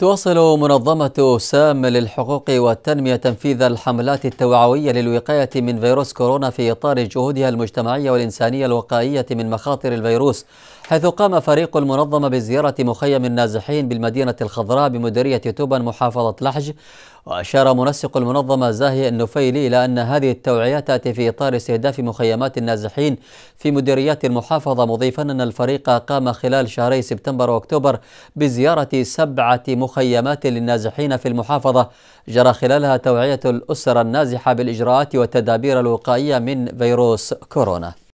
تواصل منظمة سام للحقوق والتنمية تنفيذ الحملات التوعوية للوقاية من فيروس كورونا في إطار جهودها المجتمعية والإنسانية الوقائية من مخاطر الفيروس حيث قام فريق المنظمة بزيارة مخيم النازحين بالمدينة الخضراء بمديرية توبن محافظة لحج وأشار منسق المنظمة زاهي النفيلي إلى أن هذه التوعية تأتي في إطار استهداف مخيمات النازحين في مديريات المحافظة مضيفا أن الفريق قام خلال شهري سبتمبر وأكتوبر بزيارة سبعة مخيمات للنازحين في المحافظة جرى خلالها توعية الأسر النازحة بالإجراءات والتدابير الوقائية من فيروس كورونا